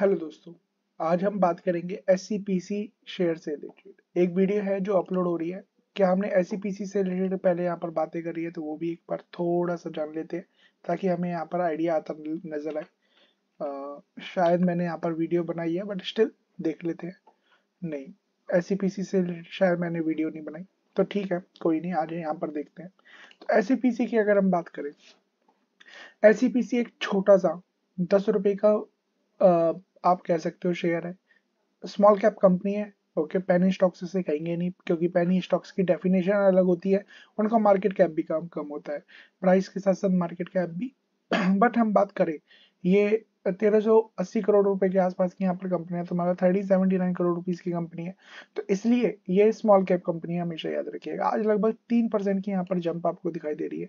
Hello दोस्तों आज हम बात करेंगे एस सी शेयर से रिलेटेड एक वीडियो है जो अपलोड हो रही है क्या हमने एस सी से रिलेटेड पहले यहाँ पर बातें करी है तो वो भी एक बार थोड़ा सा जान लेते हैं ताकि हमें यहाँ पर आइडिया आता नजर आए शायद मैंने यहाँ पर वीडियो बनाई है बट स्टिल देख लेते हैं नहीं एस सी से शायद मैंने वीडियो नहीं बनाई तो ठीक है कोई नहीं आज यहाँ पर देखते हैं तो एस सी की अगर हम बात करें एस सी एक छोटा सा दस रुपए का आप कह सकते हो शेयर है स्मॉल कैप कंपनी है ओके पेनी स्टॉक्स इसे कहेंगे नहीं क्योंकि पेनी स्टॉक्स की डेफिनेशन अलग होती है उनका मार्केट कैप भी कम कम होता है प्राइस के साथ साथ मार्केट कैप भी बट हम बात करें ये तेरह सौ अस्सी करोड़ रुपए के आसपास की यहाँ पर कंपनी है तो मतलब thirty seventy nine crore rupees की कंपनी है तो इसलिए ये स्मॉल कैप कंपनी है हमेशा याद रखिएगा आज लगभग तीन परसेंट की यहाँ पर जंप आपको दिखाई दे रही है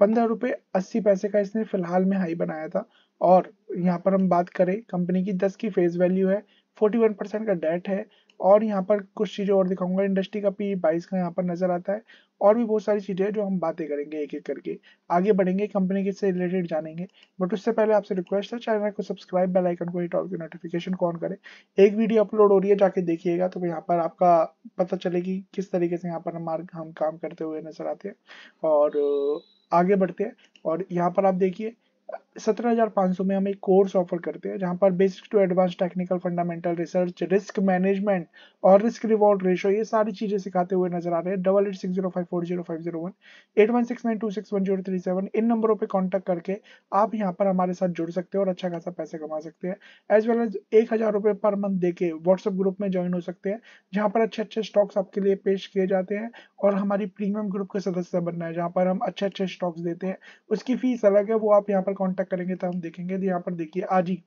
पंद्रह रुपए अस्सी पैसे का इसने फिलहाल में हाई बनाया था और यहाँ पर हम बात करें कंपनी की दस की फेस वैल्यू है फोर्टी वन परसेंट का डेट है और यहाँ पर कुछ चीज़ें और दिखाऊंगा इंडस्ट्री का पी e बाईस का यहाँ पर नजर आता है और भी बहुत सारी चीज़ें हैं जो हम बातें करेंगे एक एक करके आगे बढ़ेंगे कंपनी के से रिलेटेड जानेंगे बट उससे पहले आपसे रिक्वेस्ट है चैनल को सब्सक्राइब बेल आइकन को हिट और नोटिफिकेशन को ऑन करें एक वीडियो अपलोड हो रही है जाके देखिएगा तो यहाँ पर आपका पता चलेगी कि किस तरीके से यहाँ पर हम हम काम करते हुए नजर आते हैं और आगे बढ़ते हैं और यहाँ पर आप देखिए सत्रह हजार पाँच सौ में हम एक कोर्स ऑफर करते हैं जहां पर basic to advance technical fundamental research risk management और रिस्क रिवॉर्ड रेशो ये सारी चीजें सिखाते हुए नजर आ रहे हैं double eight six zero five four zero five zero one eight one six nine two six one zero three seven इन नंबरों पर कॉन्टेक्ट करके आप यहाँ पर हमारे साथ जुड़ सकते हैं और अच्छा खासा पैसे कमा सकते हैं एज वेल एज एक हजार रुपए पर मंथ दे के व्हाट्सएप ग्रुप में ज्वाइन हो सकते हैं जहाँ पर अच्छे अच्छे स्टॉक्स आपके लिए पेश किए जाते हैं और हमारी प्रीमियम ग्रुप के सदस्य बनना है जहाँ पर हम अच्छे अच्छे स्टॉक्स देते हैं उसकी फीस अलग है वो आप यहाँ पर कॉन्टेक्ट करेंगे तो हम देखेंगे तो यहाँ पर देखिए आज ही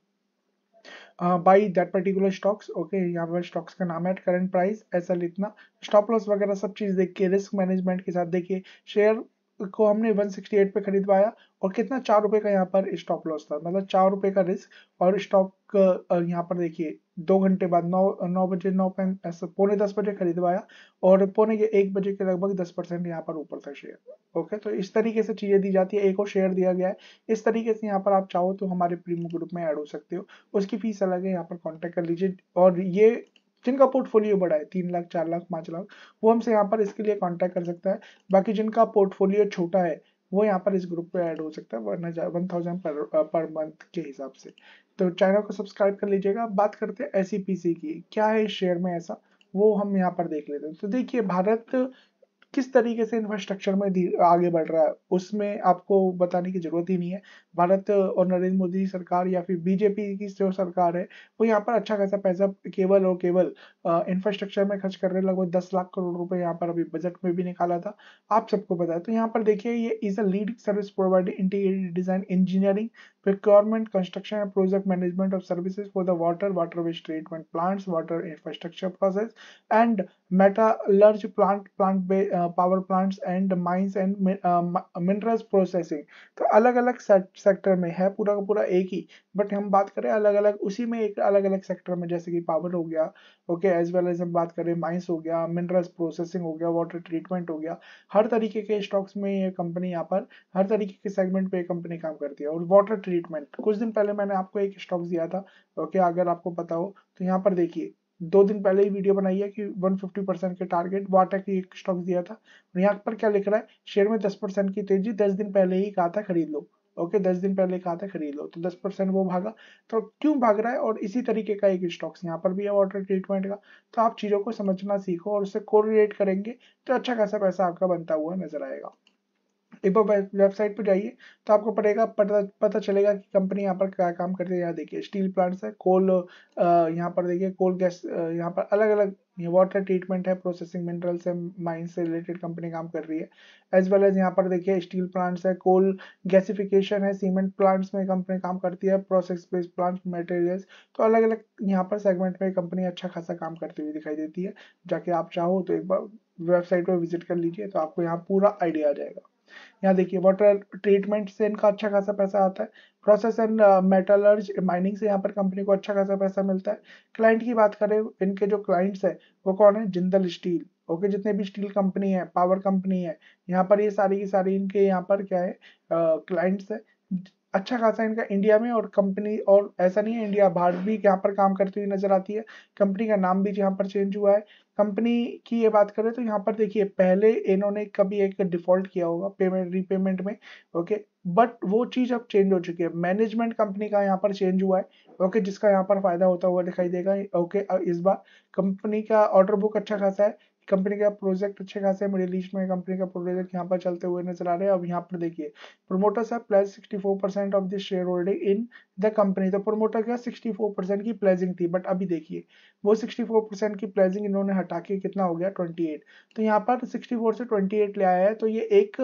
buy that particular stocks okay यहाँ पर स्टॉक्स का नाम है करंट प्राइस ऐसा इतना स्टॉप लॉस वगैरह सब चीज़ देख के रिस्क मैनेजमेंट के साथ देखिए शेयर को हमने 168 पे खरीदवाया और कितना चार रुपए का यहाँ पर स्टॉप लॉस था मतलब चार रुपए का रिस्क और स्टॉक यहाँ पर देखिए दो घंटे बाद नौ नौ बजे नौ पौने दस बजे खरीदवाया और पौने एक बजे के लगभग दस परसेंट यहाँ पर ऊपर था शेयर ओके तो इस तरीके से चीजें दी जाती है एक और शेयर दिया गया है इस तरीके से यहाँ पर आप चाहो तो हमारे प्रीमियम ग्रुप में एड हो सकते हो उसकी फीस अलग है यहाँ पर कॉन्टेक्ट कर लीजिए और ये जिनका पोर्टफोलियो बड़ा है तीन लाख चार लाख पांच लाख वो हमसे यहाँ पर इसके लिए कॉन्टेक्ट कर सकता है बाकी जिनका पोर्टफोलियो छोटा है वो यहाँ पर इस ग्रुप पे ऐड हो सकता है वन थाउजेंड पर पर मंथ के हिसाब से तो चैनल को सब्सक्राइब कर लीजिएगा बात करते हैं एस e की क्या है शेयर में ऐसा वो हम यहाँ पर देख लेते हैं तो देखिए भारत किस तरीके से इंफ्रास्ट्रक्चर में आगे बढ़ रहा है उसमें आपको बताने की जरूरत ही नहीं है भारत और नरेंद्र मोदी सरकार या फिर बीजेपी की जो सरकार है वो यहाँ पर अच्छा खासा पैसा केवल और केवल इंफ्रास्ट्रक्चर में खर्च कर रहे हैं लगभग दस लाख करोड़ रुपए यहाँ पर अभी बजट में भी निकाला था आप सबको बताया तो यहाँ पर देखिए ये is a lead service provider integrated design engineering procurement, construction and project management of services for the water, water waste treatment plants, water infrastructure process and metallurgy plant, plant uh, power plants and mines and minerals processing. तो अलग अलग sector में है पूरा का पूरा एक ही but हम बात करें अलग अलग उसी में एक अलग अलग सेक्टर में जैसे कि पावर हो गया ओके एज वेल एज हम बात करें माइंस हो गया मिनरल्स प्रोसेसिंग हो गया वाटर ट्रीटमेंट हो गया हर तरीके के स्टॉक्स में ये कंपनी यहाँ पर हर तरीके के सेगमेंट पे कंपनी काम करती है और वाटर ट्रीटमेंट कुछ दिन पहले मैंने आपको एक स्टॉक दिया था ओके अगर आपको पता हो तो यहाँ पर देखिए दो दिन पहले ही वीडियो बनाई है कि 150 परसेंट के टारगेट वाटा की एक स्टॉक दिया था और यहाँ पर क्या लिख रहा है शेयर में 10 परसेंट की तेजी 10 दिन पहले ही कहा था खरीद लो ओके दस दिन पहले कहा था खरीद लो तो दस परसेंट वो भागा तो क्यों भाग रहा है और इसी तरीके का एक स्टॉक्स यहाँ पर भी है वाटर ट्रीटमेंट का तो आप चीज़ों को समझना सीखो और उससे कोरिलेट करेंगे तो अच्छा खासा पैसा आपका बनता हुआ नजर आएगा एक बार वेबसाइट पे जाइए तो आपको पड़ेगा पता पता चलेगा कि कंपनी यहाँ पर क्या काम करती है यहाँ देखिए स्टील प्लांट्स है कोल यहाँ पर देखिए कोल गैस यहाँ पर अलग अलग वाटर ट्रीटमेंट है प्रोसेसिंग मिनरल्स है माइन से रिलेटेड कंपनी काम कर रही है एज वेल एज यहाँ पर देखिए स्टील प्लांट्स है कोल गैसिफिकेशन है सीमेंट प्लांट्स में कंपनी काम करती है प्रोसेस बेस्ड प्लांट मटेरियल्स तो अलग अलग यहाँ पर सेगमेंट में कंपनी अच्छा खासा काम करती हुई दिखाई देती है जाके आप चाहो तो एक बार वेबसाइट पर विजिट कर लीजिए तो आपको यहाँ पूरा आइडिया आ जाएगा यहाँ देखिए वाटर ट्रीटमेंट से इनका अच्छा खासा पैसा आता है प्रोसेस एंड मेटलर्ज माइनिंग से यहाँ पर कंपनी को अच्छा खासा पैसा मिलता है क्लाइंट की बात करें इनके जो क्लाइंट्स है वो कौन है जिंदल स्टील ओके जितने भी स्टील कंपनी है पावर कंपनी है यहाँ पर ये सारी की सारी इनके यहाँ पर क्या है क्लाइंट्स uh, है अच्छा खासा इनका इंडिया में और कंपनी और ऐसा नहीं है इंडिया बाहर भी यहाँ पर काम करती हुई नजर आती है कंपनी का नाम भी यहाँ पर चेंज हुआ है कंपनी की ये बात करें तो यहाँ पर देखिए पहले इन्होंने कभी एक डिफॉल्ट किया होगा पेमेंट रीपेमेंट में ओके बट वो चीज़ अब चेंज हो चुकी है मैनेजमेंट कंपनी का यहाँ पर चेंज हुआ है ओके जिसका यहाँ पर फायदा होता हुआ दिखाई देगा ओके इस बार कंपनी का ऑर्डर बुक अच्छा खासा है कंपनी का प्रोजेक्ट अच्छे खासे मिडिल ईस्ट में कंपनी का प्रोजेक्ट यहाँ पर चलते हुए नजर आ रहे हैं अब यहाँ पर देखिए प्रोमोटर्स है plus sixty four percent of the shareholding in the company तो प्रोमोटर का सिक्सटी फोर परसेंट की प्लेजिंग थी बट अभी देखिए वो सिक्सटी फोर परसेंट की प्लेजिंग इन्होंने हटा के कितना हो गया ट्वेंटी एट तो यहाँ पर सिक्सटी फोर से ट्वेंटी एट ले आया है तो ये एक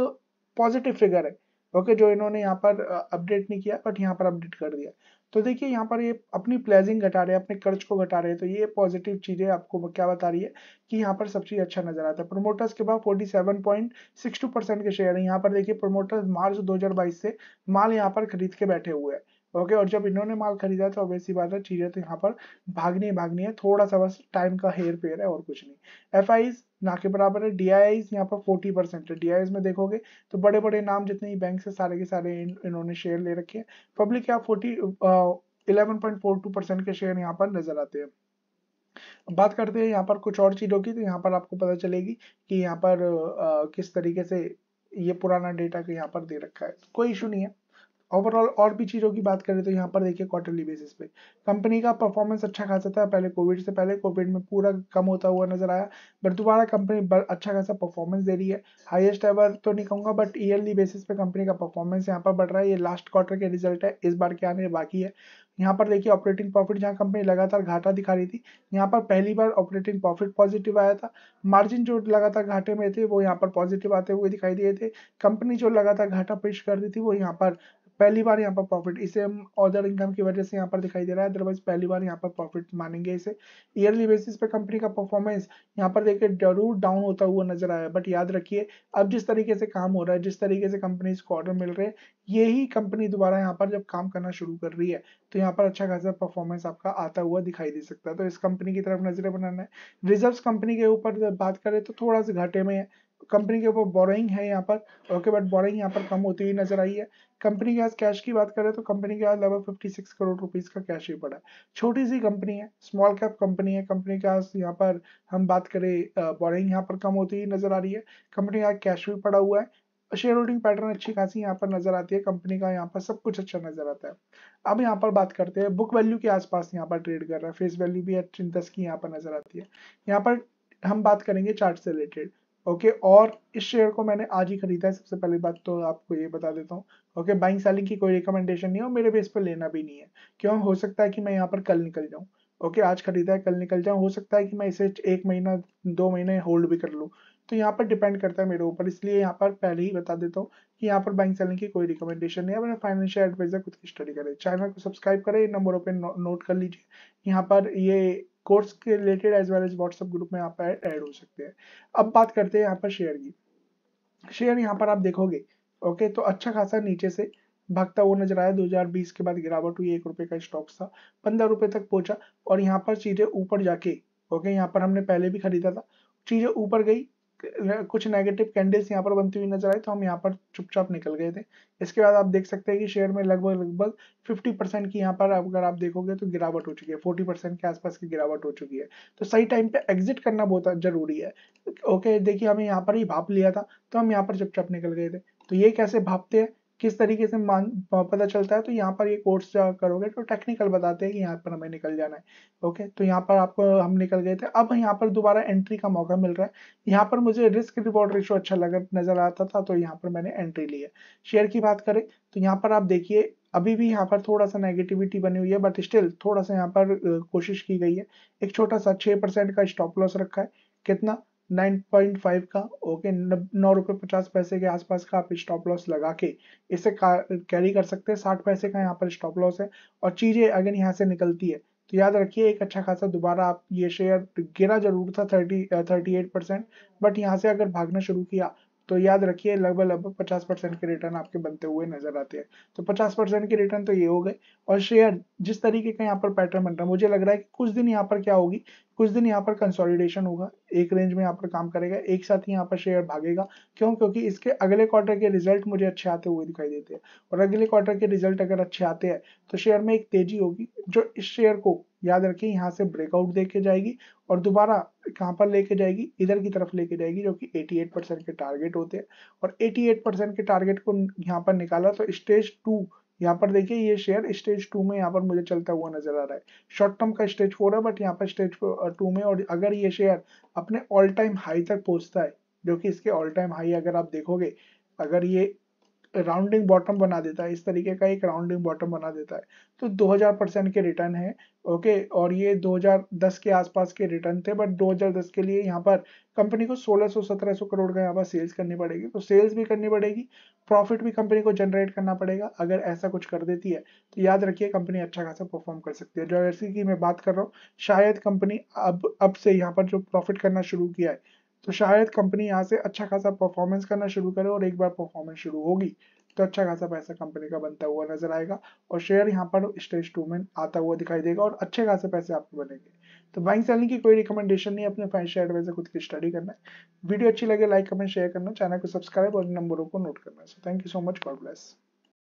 पॉजिटिव फिगर है ओके okay, जो इन्होंने यहाँ पर अपडेट नहीं किया बट यहाँ पर अपडेट कर दिया तो देखिए यहाँ पर ये अपनी प्लेजिंग घटा रहे हैं अपने कर्ज को घटा रहे हैं तो ये पॉजिटिव चीज़ें आपको क्या बता रही है कि यहाँ पर सब चीज़ अच्छा नजर आता है प्रोमोटर्स के पास 47.62 परसेंट के शेयर है यहाँ पर देखिए प्रोमोटर्स मार्च 2022 से माल यहाँ पर खरीद के बैठे हुए हैं ओके और जब इन्होंने माल खरीदा तो अब बात है चीज़ें तो यहाँ पर भागनी भागनी है थोड़ा सा बस टाइम का हेयर फेयर है और कुछ नहीं एफ ना के बराबर है डी आई यहाँ पर फोर्टी परसेंट है डी में देखोगे तो बड़े बड़े नाम जितने ही बैंक से सारे के सारे इन, इन्होंने शेयर ले रखे हैं पब्लिक यहाँ forty eleven point four two percent के शेयर यहाँ पर नजर आते हैं बात करते हैं यहाँ पर कुछ और चीज़ों की तो यहाँ पर आपको पता चलेगी कि यहाँ पर आ, किस तरीके से ये पुराना डेटा के यहाँ पर दे रखा है कोई इशू नहीं है ओवरऑल और भी चीज़ों की बात करें तो यहाँ पर देखिए क्वार्टरली बेसिस पे कंपनी का परफॉर्मेंस अच्छा खासा था पहले कोविड से पहले कोविड में पूरा कम होता हुआ नजर आया बट दोबारा कंपनी अच्छा खासा परफॉर्मेंस दे रही है हाईएस्ट एवर तो नहीं कहूँगा बट ईयरली बेसिस पे कंपनी का परफॉर्मेंस यहाँ पर बढ़ रहा है ये लास्ट क्वार्टर के रिजल्ट है इस बार के आने बाकी है यहाँ पर देखिए ऑपरेटिंग प्रॉफिट जहाँ कंपनी लगातार घाटा दिखा रही थी यहाँ पर पहली बार ऑपरेटिंग प्रॉफिट पॉजिटिव आया था मार्जिन जो लगातार घाटे में थे वो यहाँ पर पॉजिटिव आते हुए दिखाई दिए थे कंपनी जो लगातार घाटा पेश कर रही थी वो यहाँ पर पहली बार यहाँ पर प्रॉफिट इसे हम ऑर्डर इनकम की वजह से यहाँ पर दिखाई दे रहा है अदरवाइज पहली बार यहाँ पर प्रॉफिट मानेंगे इसे ईयरली बेसिस पे कंपनी का परफॉर्मेंस यहाँ पर देखिए जरूर डाउन होता हुआ नजर आया बट याद रखिए अब जिस तरीके से काम हो रहा है जिस तरीके से कंपनी को ऑर्डर मिल रहे हैं ये ही कंपनी दोबारा यहाँ पर जब काम करना शुरू कर रही है तो यहाँ पर अच्छा खासा परफॉर्मेंस आपका आता हुआ दिखाई दे सकता है तो इस कंपनी की तरफ नजरें बनाना है रिजर्व कंपनी के ऊपर बात करें तो थोड़ा सा घाटे में है कंपनी के ऊपर बोरिंग है यहाँ पर ओके बट बोरिंग यहाँ पर कम होती हुई नजर आई है कंपनी के पास कैश की बात करें तो कंपनी के पास लगभग सिक्स करोड़ रुपीज का कैश ही पड़ा है छोटी सी कंपनी है स्मॉल कैप कंपनी है कंपनी के पास यहाँ पर हम बात करें बोरिंग यहाँ पर कम होती हुई नजर आ रही है कंपनी के पास कैश भी पड़ा हुआ है शेयर होल्डिंग पैटर्न अच्छी खासी यहाँ पर नजर आती है कंपनी का यहाँ पर सब कुछ अच्छा नजर आता है अब यहाँ पर बात करते हैं बुक वैल्यू के आसपास यहाँ पर ट्रेड कर रहा है फेस वैल्यू भी दस की यहाँ पर नजर आती है यहाँ पर हम बात करेंगे चार्ट से रिलेटेड ओके okay, और इस शेयर को मैंने आज ही खरीदा है सबसे पहली बात तो आपको ये बता देता हूँ ओके बाइंग सेलिंग की कोई रिकमेंडेशन नहीं है और मेरे बेस पर लेना भी नहीं है क्यों हो सकता है कि मैं यहाँ पर कल निकल जाऊँ ओके okay, आज खरीदा है कल निकल जाऊँ हो सकता है कि मैं इसे एक महीना दो महीने होल्ड भी कर लूँ तो यहाँ पर डिपेंड करता है मेरे ऊपर इसलिए यहाँ पर पहले ही बता देता हूँ कि यहाँ पर बैंक सेलिंग की कोई रिकमेंडेशन नहीं है अपने फाइनेंशियल एडवाइजर खुद की स्टडी करें चैनल को सब्सक्राइब करें नंबरों पर नोट कर लीजिए यहाँ पर ये कोर्स के related as well as WhatsApp group में आप ऐड हो सकते हैं अब बात करते हैं यहाँ पर शेयर की शेयर यहाँ पर आप देखोगे ओके तो अच्छा खासा नीचे से भागता हुआ नजर आया 2020 के बाद गिरावट हुई एक रुपए का स्टॉक था पंद्रह रुपए तक पहुंचा और यहाँ पर चीजें ऊपर जाके ओके यहाँ पर हमने पहले भी खरीदा था चीजें ऊपर गई कुछ नेगेटिव कैंडल्स यहाँ पर बनती हुई नजर आई तो हम यहाँ पर चुपचाप निकल गए थे इसके बाद आप देख सकते हैं कि शेयर में लगभग लगभग 50 परसेंट की यहाँ पर अगर आप देखोगे तो गिरावट हो चुकी है 40 परसेंट के आसपास की गिरावट हो चुकी है तो सही टाइम पे एग्जिट करना बहुत जरूरी है ओके देखिए हमें यहाँ पर ही भाप लिया था तो हम यहाँ पर चुपचाप निकल गए थे तो ये कैसे भापते हैं किस तरीके से मान पता चलता है तो यहाँ पर ये कोर्स करोगे तो टेक्निकल बताते हैं कि यहाँ पर हमें निकल जाना है ओके तो यहाँ पर आपको हम निकल गए थे अब यहाँ पर दोबारा एंट्री का मौका मिल रहा है यहाँ पर मुझे रिस्क रिवॉर्ड रेशो अच्छा लग नजर आता था तो यहाँ पर मैंने एंट्री ली है शेयर की बात करें तो यहाँ पर आप देखिए अभी भी यहाँ पर थोड़ा सा नेगेटिविटी बनी हुई है बट स्टिल थोड़ा सा यहाँ पर कोशिश की गई है एक छोटा सा छः परसेंट का स्टॉप लॉस रखा है कितना 9.5 का ओके नौ रुपये पचास पैसे के आसपास का आप स्टॉप लॉस लगा के इसे कैरी कर सकते हैं साठ पैसे का यहाँ पर स्टॉप लॉस है और चीज़ें अगर यहाँ से निकलती है तो याद रखिए एक अच्छा खासा दोबारा आप ये शेयर गिरा जरूर था thirty thirty eight percent but यहाँ से अगर भागना शुरू किया तो याद रखिए लगभग लगभग पचास परसेंट के रिटर्न आपके बनते हुए नजर आते हैं तो पचास परसेंट के रिटर्न तो ये हो गए और शेयर जिस तरीके का यहाँ पर पैटर्न बन रहा है मुझे लग रहा है कि कुछ दिन यहाँ पर क्या होगी कुछ दिन यहाँ पर कंसोलिडेशन होगा एक रेंज में यहाँ पर काम करेगा एक साथ ही यहाँ पर शेयर भागेगा क्यों क्योंकि इसके अगले क्वार्टर के रिजल्ट मुझे अच्छे आते हुए दिखाई देते हैं और अगले क्वार्टर के रिजल्ट अगर अच्छे आते हैं तो शेयर में एक तेजी होगी जो इस शेयर को याद रखिए यहाँ से ब्रेकआउट देके जाएगी और दोबारा कहाँ पर लेके जाएगी इधर की तरफ लेके जाएगी जो कि 88 परसेंट के टारगेट होते हैं और 88 परसेंट के टारगेट को यहाँ पर निकाला तो स्टेज टू यहाँ पर देखिए ये शेयर स्टेज टू में यहाँ पर मुझे चलता हुआ नजर आ रहा है शॉर्ट टर्म का स्टेज फोर है बट यहाँ पर स्टेज टू में और अगर ये शेयर अपने ऑल टाइम हाई तक पहुंचता है जो कि इसके ऑल टाइम हाई अगर आप देखोगे अगर ये राउंडिंग बॉटम बना देता है इस तरीके का एक राउंडिंग बॉटम बना देता है तो 2000 परसेंट के रिटर्न है ओके और ये 2010 के आसपास के रिटर्न थे बट 2010 के लिए यहाँ पर कंपनी को 1600-1700 करोड़ का यहाँ पर सेल्स करनी पड़ेगी तो सेल्स भी करनी पड़ेगी प्रॉफिट भी कंपनी को जनरेट करना पड़ेगा अगर ऐसा कुछ कर देती है तो याद रखिए कंपनी अच्छा खासा परफॉर्म कर सकती है जो की मैं बात कर रहा हूँ शायद कंपनी अब अब से यहाँ पर जो प्रॉफिट करना शुरू किया है तो शायद कंपनी यहाँ से अच्छा खासा परफॉर्मेंस करना शुरू करे और एक बार परफॉर्मेंस शुरू होगी तो अच्छा खासा पैसा कंपनी का बनता हुआ नजर आएगा और शेयर यहाँ पर स्टेज टू में आता हुआ दिखाई देगा और अच्छे खासे पैसे आपको बनेंगे तो बाइंग सेलिंग की कोई रिकमेंडेशन नहीं अपने फाइनेंशियल एडवाइजर खुद की स्टडी करना वीडियो अच्छी लगे लाइक कमेंट शेयर करना चैनल को सब्सक्राइब और नंबरों को नोट करना so thank you so much God bless